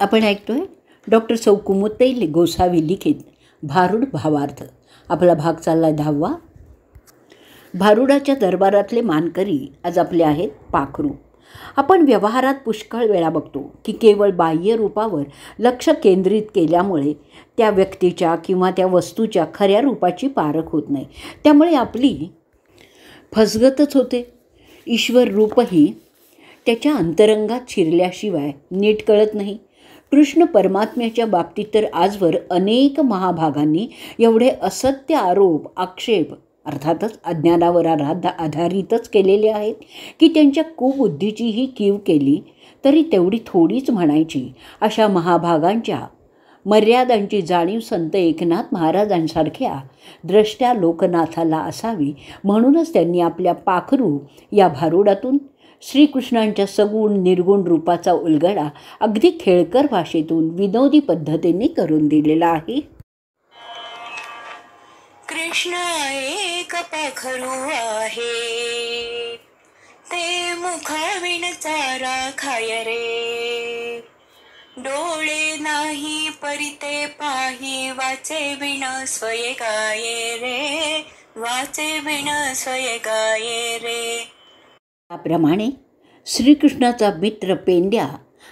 आपण ऐकतोय डॉक्टर सौ कुमुतैल गोसावी लिखित भारूड भावार्थ आपला भाग चालला दहावा भारुडाच्या दरबारातले मानकरी आज आपले आहेत पाखरू आपण व्यवहारात पुष्कळ वेळा बघतो की केवळ बाह्य रूपावर लक्ष केंद्रित केल्यामुळे त्या व्यक्तीच्या किंवा त्या वस्तूच्या खऱ्या रूपाची पारख होत नाही त्यामुळे आपली फसगतच होते ईश्वर रूपही त्याच्या अंतरंगात शिरल्याशिवाय नीट कळत नाही कृष्ण परमात्म्याच्या बाबतीत तर आजवर अनेक महाभागांनी एवढे असत्य आरोप आक्षेप अर्थातच अज्ञानावर आधा आधारितच केलेले आहेत की त्यांच्या कुबुद्धीची ही कीव केली तरी तेवढी थोडीच म्हणायची अशा महाभागांच्या मर्यादांची जाणीव संत एकनाथ महाराजांसारख्या द्रष्ट्या लोकनाथाला असावी म्हणूनच त्यांनी आपल्या पाखरू या भारुडातून श्रीकृष्णांच्या सगुण निर्गुण रूपाचा उलगडा अगदी खेळकर भाषेतून विनोदी पद्धतीने करून दिलेला आहे कृष्ण एक पाखरू आहे ते मुखाविण चारा खाय रे डोळे नाही परिते पाही वाचे विण स्वय गाये रे वाचे विण स्वय रे त्याप्रमाणे श्रीकृष्णाचा मित्र पेंड्या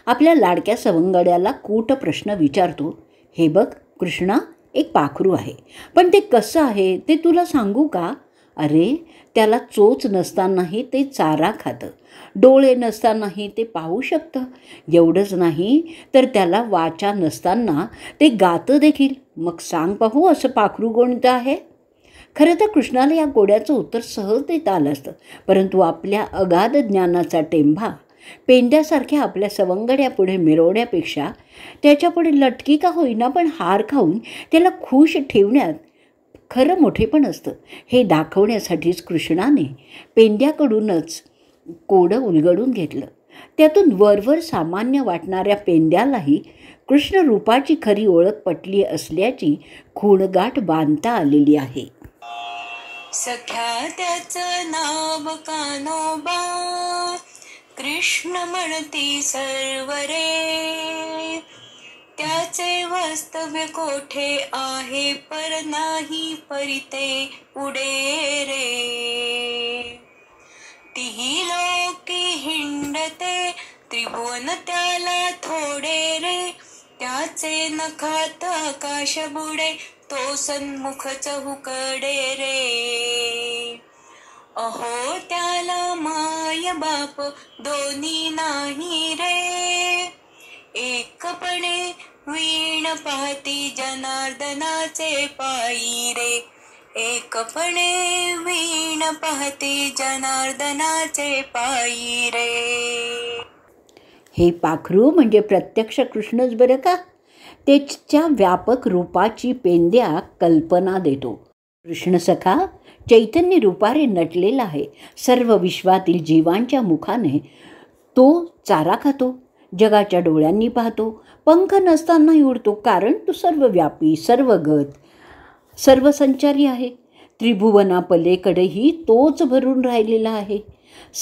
आपल्या लाडक्या सवंगड्याला कूट प्रश्न विचारतो हे बघ कृष्णा एक पाखरू आहे पण ते कसं आहे ते तुला सांगू का अरे त्याला चोच नसतानाही ते चारा खातं डोळे नसतानाही ते पाहू शकतं एवढंच नाही तर त्याला वाचा नसताना ते गातं देखील मग सांग पाहू असं पाखरू कोणतं आहे खरं तर कृष्णाला या गोड्याचं उत्तर सहज देता आलं असतं परंतु आपल्या अगाध ज्ञानाचा टेंभा पेंड्यासारख्या आपल्या सवंगड्यापुढे मिरवण्यापेक्षा त्याच्यापुढे लटकी का होईना पण हार खाऊन त्याला खुश ठेवण्यात खरं मोठेपण असतं हे दाखवण्यासाठीच कृष्णाने पेंड्याकडूनच कोडं उलगडून घेतलं त्यातून वरवर सामान्य वाटणाऱ्या पेंड्यालाही रूपाची खरी ओळख पटली असल्याची खूणगाठ बांधता आलेली आहे सख्या त्याच नाव कानोबा कृष्ण म्हणती सर्वरे, रे त्याचे वास्तव्य कोठे आहे पर नाही परिते उडे रे तिही लोकी हिंडते त्रिभुवन त्याला थोडे रे त्याचे नखात आकाश बुडे तो सन्मुख चहुकडे रे अहो त्याला माय बाप दोन्ही नाही रे एकपणे वीण पाहती जनार्दनाचे पायी रे एकपणे वीण पाहती जनार्दनाचे पायी रे हे पाखरू म्हणजे प्रत्यक्ष कृष्णच बरं का त्याच्या व्यापक रूपाची पेंद्या कल्पना देतो कृष्णसखा चैतन्य रूपारे नटलेला आहे सर्व विश्वातील जीवांच्या मुखाने तो चारा खातो जगाच्या डोळ्यांनी पाहतो पंख नसतानाही उडतो कारण तो सर्वव्यापी सर्वगत सर्वसंचारी आहे त्रिभुवनापलेकडेही तोच भरून राहिलेला आहे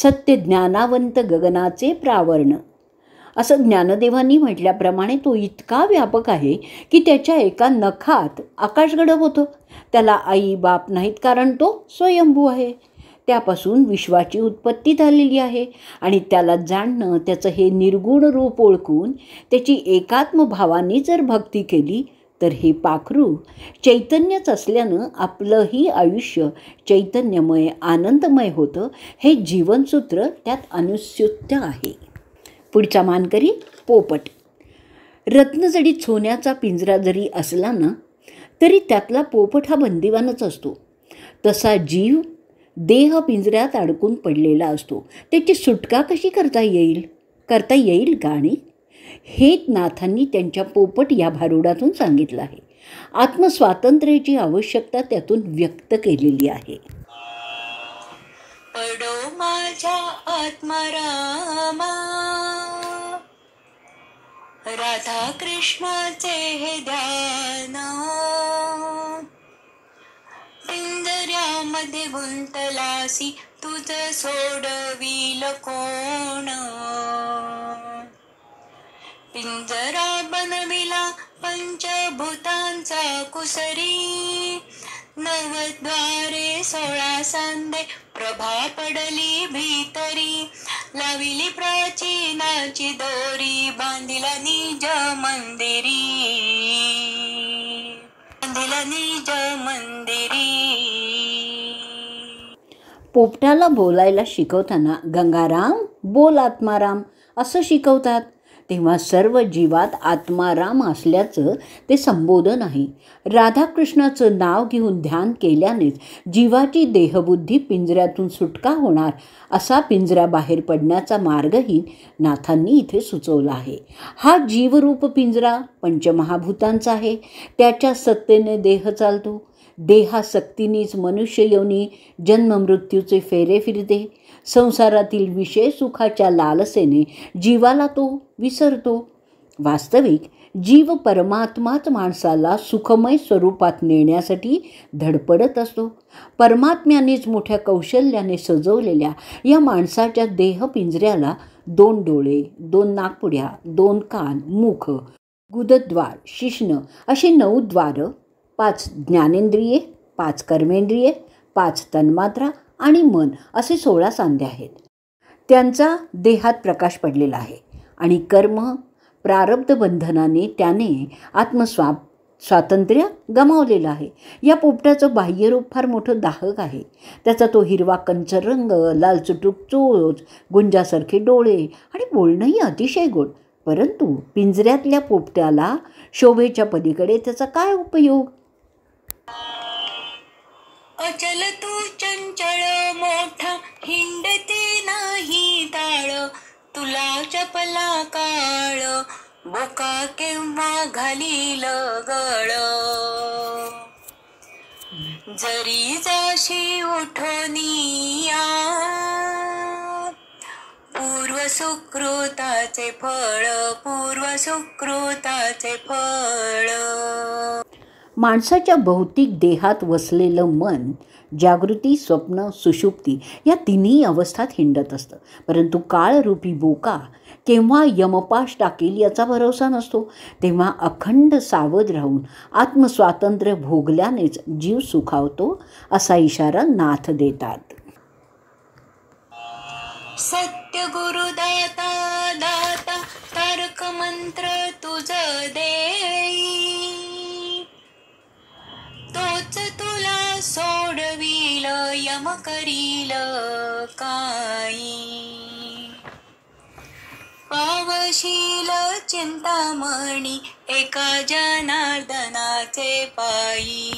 सत्य ज्ञानावंत गगनाचे प्रावरण असं ज्ञानदेवांनी म्हटल्याप्रमाणे तो इतका व्यापक आहे की त्याच्या एका नखात आकाशगडप होतं त्याला आई बाप नाहीत कारण तो स्वयंभू आहे त्यापासून विश्वाची उत्पत्ती झालेली आहे आणि त्याला जाणणं त्याचं हे निर्गुण रूप ओळखून त्याची एकात्म भावाने जर भक्ती केली तर हे पाखरू चैतन्यच असल्यानं आपलंही आयुष्य चैतन्यमय आनंदमय होतं हे जीवनसूत्र त्यात अनुस्युत्य आहे पुढचा मानकरी पोपट जरी सोन्याचा पिंजरा जरी असला ना तरी त्यातला पोपट हा बंदिवानच असतो तसा जीव देह पिंजऱ्यात अडकून पडलेला असतो त्याची सुटका कशी करता येईल करता येईल गाणे हे नाथांनी त्यांच्या पोपट या भारुडातून सांगितलं आहे आत्मस्वातंत्र्याची आवश्यकता त्यातून व्यक्त केलेली आहे माझ्या आत्मरामा राधा कृष्णाचे हे ध्यान पिंजऱ्यामध्ये गुंतलासी तुझ सोडविल कोण पिंजरा बनविला पंचभूतांचा कुसरी नवद्वारे सोळा सांदे प्रभा पडली भीतरी लाविली प्राचीनाची दोरी बांधिला निज मंदिरी बांधिला निज मंदिरी पोपटाला बोलायला शिकवताना गंगाराम बोल आत्माराम असं शिकवतात तेव्हा सर्व जीवात आत्माराम असल्याचं ते संबोधन आहे राधाकृष्णाचं नाव घेऊन ध्यान केल्यानेच जीवाची देहबुद्धी पिंजऱ्यातून सुटका होणार असा पिंजरा बाहेर पडण्याचा मार्गही नाथांनी इथे सुचवला आहे हा जीवरूप पिंजरा पंचमहाभूतांचा आहे त्याच्या सत्तेने देह चालतो देहासक्तीनीच मनुष्य योनी जन्ममृत्यूचे फेरे फिरते संसारातील विषय सुखाच्या लालसेने जीवाला तो विसरतो वास्तविक जीव परमात्माच माणसाला सुखमय स्वरूपात नेण्यासाठी धडपडत असतो परमात्म्यानेच मोठ्या कौशल्याने सजवलेल्या या माणसाच्या देहपिंजऱ्याला दोन डोळे दोन नागपुड्या दोन कान मुख गुदद्वार शिश्न असे नऊ द्वार पाच ज्ञानेंद्रिये पाच कर्मेंद्रिये पाच तन्मात्रा आणि मन असे सोळा सांधे आहेत त्यांचा देहात प्रकाश पडलेला आहे आणि कर्म प्रारब्ध बंधनाने त्याने आत्मस्वा स्वातंत्र्य गमावलेलं आहे या पोपटाचं बाह्यरूप फार मोठं दाहक आहे त्याचा तो हिरवा कंचर रंग लाल चुटूक चोच गुंजासारखे डोळे आणि बोलणंही अतिशय गोड परंतु पिंजऱ्यातल्या पोपट्याला शोभेच्या पलीकडे त्याचा काय उपयोग अचल तू चंचळ मोठा हिंडते नाही ताळ तुला चपला काळ बोका केव्हा घाली लगळ जरी जाशी उठोनिया पूर्व सुकृताचे फळ पूर्व सुकृताचे फळ माणसाच्या भौतिक देहात वसलेलं मन जागृती स्वप्न सुषुप्ती या तिन्ही अवस्थात हिंडत असतं परंतु काळरूपी बोका केव्हा यमपाश टाकेल याचा भरोसा नसतो तेव्हा अखंड सावध राहून आत्मस्वातंत्र्य भोगल्यानेच जीव सुखावतो असा इशारा नाथ देतात सत्य गुरुदयता दाता मंत्र तुझ दे यम करील काई पावशील चिंतामणी एका जनार्दनाचे पायी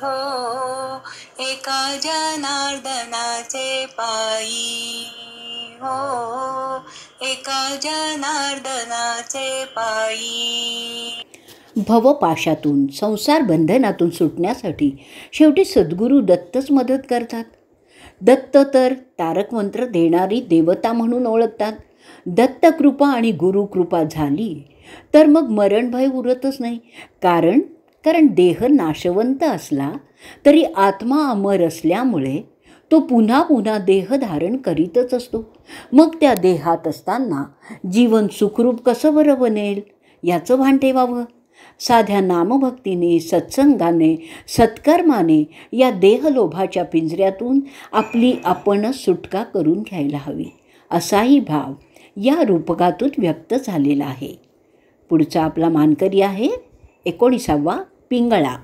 हो एका जनार्दनाचे पायी हो एका जनार्दनाचे पाई भवपाशातून संसार बंधनातून सुटण्यासाठी शेवटी सद्गुरू दत्तच मदत करतात दत्त तर तारक मंत्र देणारी देवता म्हणून ओळखतात दत्तकृपा आणि गुरुकृपा झाली तर मग मरणभय उरतच नाही कारण कारण देह नाशवंत असला तरी आत्मा अमर असल्यामुळे तो पुन्हा पुन्हा देह धारण करीतच असतो मग त्या देहात असताना जीवन सुखरूप कसं बरं बनेल याचं भान ठेवावं साध्या नामभक्तीने सत्संगाने सत्कर्माने या देहलोभाच्या पिंजऱ्यातून आपली आपण सुटका करून घ्यायला हवी असाही भाव या रूपकातून व्यक्त झालेला आहे पुढचा आपला मानकरी आहे एकोणीसावा पिंगळा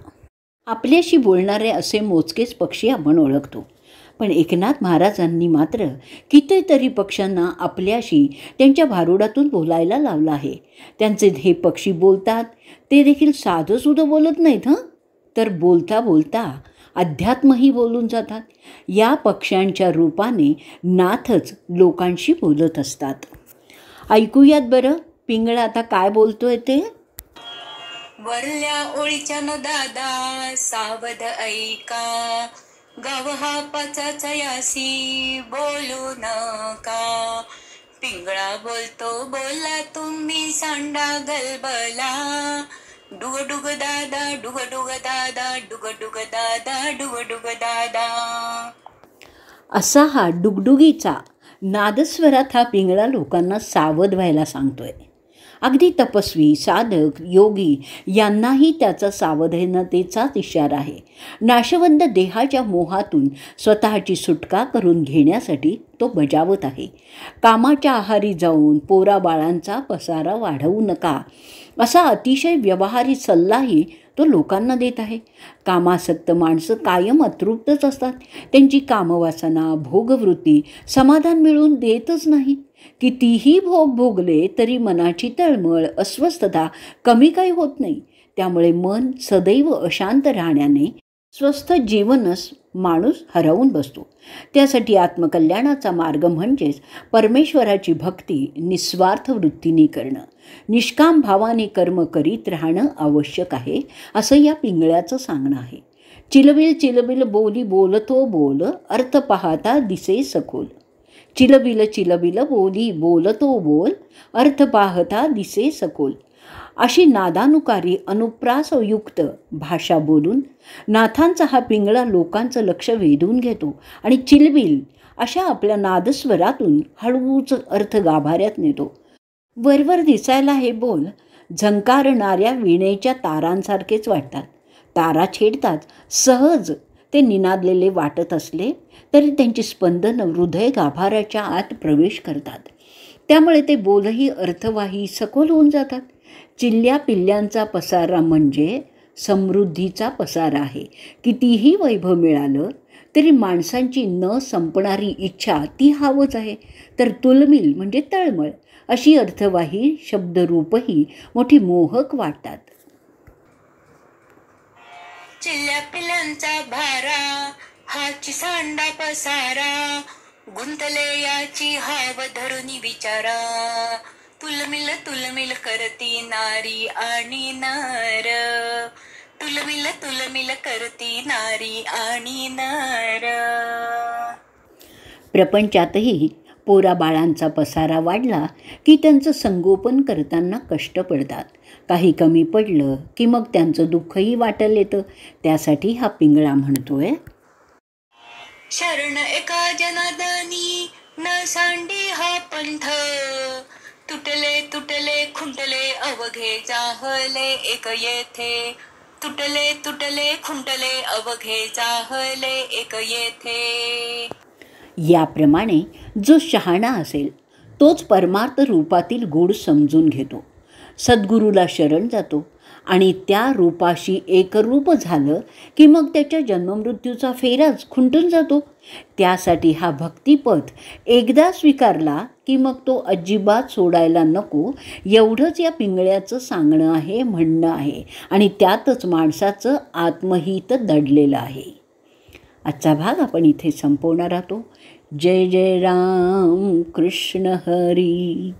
आपल्याशी बोलणारे असे मोजकेच पक्षी आपण ओळखतो पण एकनाथ महाराजांनी मात्र कितीतरी पक्ष्यांना आपल्याशी त्यांच्या भारुडातून बोलायला लावलं आहे त्यांचे हे पक्षी बोलतात ते देखील साधंसुद्धा बोलत नाहीत हं तर बोलता बोलता अध्यात्मही बोलून जातात या पक्ष्यांच्या रूपाने नाथच लोकांशी बोलत असतात ऐकूयात बरं पिंगळा आता काय बोलतोय ते वरल्या ओळीच्या न दादा सावध ऐका गावहा पचयासी बोलू नका पिंगळा बोलतो बोला तुम्ही सांडा गलबला डुग डुग दादा डुग डुग दादा डुग डुग दादा डुग डुग दादा असा हा डुगडुगीचा नादस्वरात हा पिंगळा लोकांना सावध व्हायला सांगतोय अगदी तपस्वी साधक योगी यांनाही त्याचा सावधानतेचाच इशारा आहे नाशवंद देहाच्या मोहातून स्वतःची सुटका करून घेण्यासाठी तो बजावत आहे कामाच्या आहारी जाऊन पोराबाळांचा पसारा वाढवू नका असा अतिशय व्यवहारी सल्लाही तो लोकांना देत आहे कामासक्त माणसं कायम अतृप्तच असतात त्यांची कामवासना भोगवृत्ती समाधान मिळून देतच नाही कितीही भोग भोगले तरी मनाची तळमळ अस्वस्थता कमी काही होत नाही त्यामुळे मन सदैव अशांत राहण्याने स्वस्थ जीवनच माणूस हरवून बसतो त्यासाठी आत्मकल्याणाचा मार्ग म्हणजेच परमेश्वराची भक्ती निस्वार्थ वृत्तीने करणं निष्काम भावाने कर्म करीत राहणं आवश्यक आहे असं या पिंगळ्याचं सांगणं आहे चिलबिल चिलबिल बोली बोलतो बोल अर्थ पाहता दिसे सखोल चिलबिल चिलबिल बोली बोलतो बोल अर्थ पाहता दिसे सखोल अशी नादानुकारी अनुप्रासयुक्त भाषा बोलून नाथांचा हा पिंगळा लोकांचं लक्ष वेधून घेतो आणि चिलबिल अशा आपल्या नादस्वरातून हळूच अर्थ गाभाऱ्यात नेतो वरवर दिसायला हे बोल झंकारणाऱ्या विणेच्या तारांसारखेच वाटतात तारा छेडताच सहज ते निनादलेले वाटत असले तरी त्यांची स्पंदनं हृदय गाभाऱ्याच्या आत प्रवेश करतात त्यामुळे ते बोलही अर्थवाही सखोल होऊन जातात चिल्ल्या पिल्ल्यांचा पसारा म्हणजे समृद्धीचा पसारा आहे कितीही वैभव मिळालं तरी माणसांची न संपणारी इच्छा ती हवंच आहे तर तुलमिल म्हणजे तळमळ अशी अर्थवाही शब्दरूपही मोठी मोहक वाटतात चिल्ल्या पिल्ल्यांचा भारा हाची सांडा पसारा गुंतले हाव विचारा तुलमिल तुलमिल करती नारी आणि नार तुलमिल तुलमिल करती नारी आणि नार प्रपंचातही पोरा बाळांचा पसारा वाढला की त्यांचं संगोपन करताना कष्ट पडतात काही कमी पडलं की मग त्यांचं दुःखही वाटल येतं त्यासाठी हा पिंगळा म्हणतोय शरण एका जनादानी न सांडी हा पंथ तुटले खुंटले अवघे चाहले एक येथे तुटले तुटले खुंटले अवघे चाहले एक येथे याप्रमाणे जो शहाणा असेल तोच परमार्थ रूपातील गूढ समजून घेतो सद्गुरूला शरण जातो आणि त्या रूपाशी एकरूप झालं की मग त्याच्या जन्ममृत्यूचा फेराच खुंटून जातो त्यासाठी हा भक्तिपथ एकदा स्वीकारला की मग तो अजिबात सोडायला नको एवढंच या पिंगळ्याचं सांगणं आहे म्हणणं आहे आणि त्यातच माणसाचं आत्महित दडलेलं आहे आजचा भाग आपण इथे संपवणार आहोत जय जय राम कृष्ण हरी